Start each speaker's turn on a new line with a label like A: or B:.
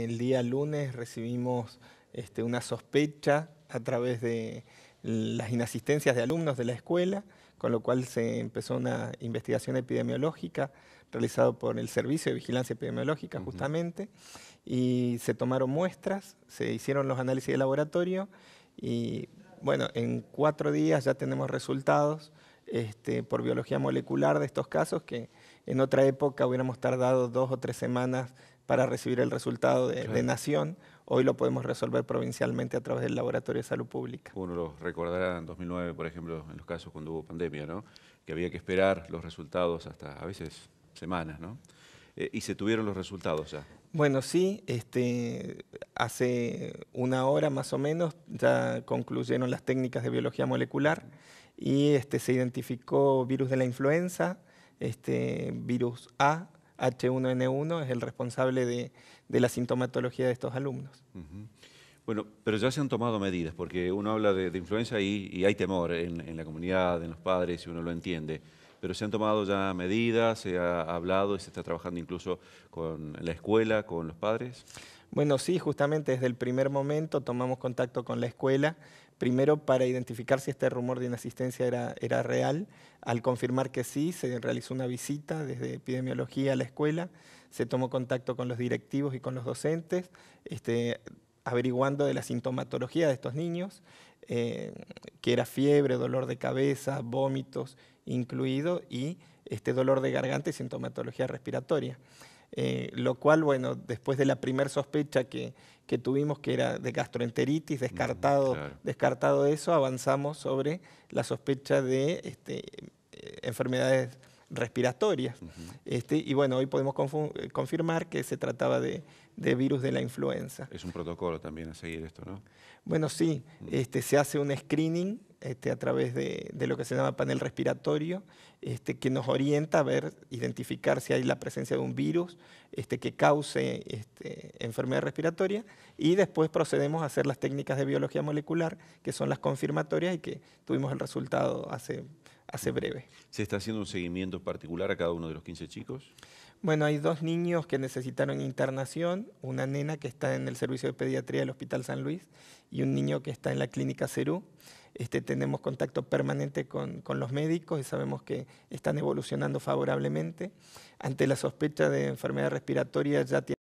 A: El día lunes recibimos este, una sospecha a través de las inasistencias de alumnos de la escuela, con lo cual se empezó una investigación epidemiológica realizada por el Servicio de Vigilancia Epidemiológica justamente, y se tomaron muestras, se hicieron los análisis de laboratorio y bueno, en cuatro días ya tenemos resultados este, por biología molecular de estos casos que en otra época hubiéramos tardado dos o tres semanas para recibir el resultado de, nación. Hoy lo podemos resolver provincialmente a través del Laboratorio de Salud Pública.
B: Uno lo recordará en 2009, por ejemplo, en los casos cuando hubo pandemia, ¿no? que había que esperar los resultados hasta a veces semanas, ¿no? Eh, y se tuvieron los resultados ya.
A: Bueno, sí, este, hace una hora más o menos ya concluyeron las técnicas de biología molecular y este, se identificó virus de la influenza, este, virus A, H1N1 es el responsable de, la sintomatología de estos alumnos.
B: Bueno, pero ya se han tomado medidas, porque uno habla de, influencia influenza y, hay temor en, la comunidad, en los padres, si uno lo entiende pero se han tomado ya medidas, se ha hablado y se está trabajando incluso con la escuela, con los padres.
A: Bueno, sí, justamente desde el primer momento tomamos contacto con la escuela, primero para identificar si este rumor de inasistencia era, era real. Al confirmar que sí, se realizó una visita desde epidemiología a la escuela, se tomó contacto con los directivos y con los docentes, este, averiguando de la sintomatología de estos niños, eh, que era fiebre, dolor de cabeza, vómitos incluido y este dolor de garganta y sintomatología respiratoria. Eh, lo cual, bueno, después de la primer sospecha que, que tuvimos, que era de gastroenteritis, descartado, eso, avanzamos sobre la sospecha de este, eh, enfermedades respiratorias. Este, y bueno, hoy podemos eh, confirmar que se trataba de, virus de la influenza.
B: Es un protocolo también a seguir esto, ¿no?
A: Bueno, sí, mm. este, se hace un screening este, a través de, lo que se llama panel respiratorio, este, que nos orienta a ver, identificar si hay la presencia de un virus este, que cause este, enfermedad respiratoria, y después procedemos a hacer las técnicas de biología molecular, que son las confirmatorias y que tuvimos el resultado hace
B: hace breve. ¿Se está haciendo un seguimiento particular a cada uno de los 15 chicos?
A: Bueno, hay dos niños que necesitaron internación, una nena que está en el servicio de pediatría del Hospital San Luis y un niño que está en la clínica Cerú. Este, tenemos contacto permanente con, los médicos y sabemos que están evolucionando favorablemente. Ante la sospecha de enfermedad respiratoria ya tiene...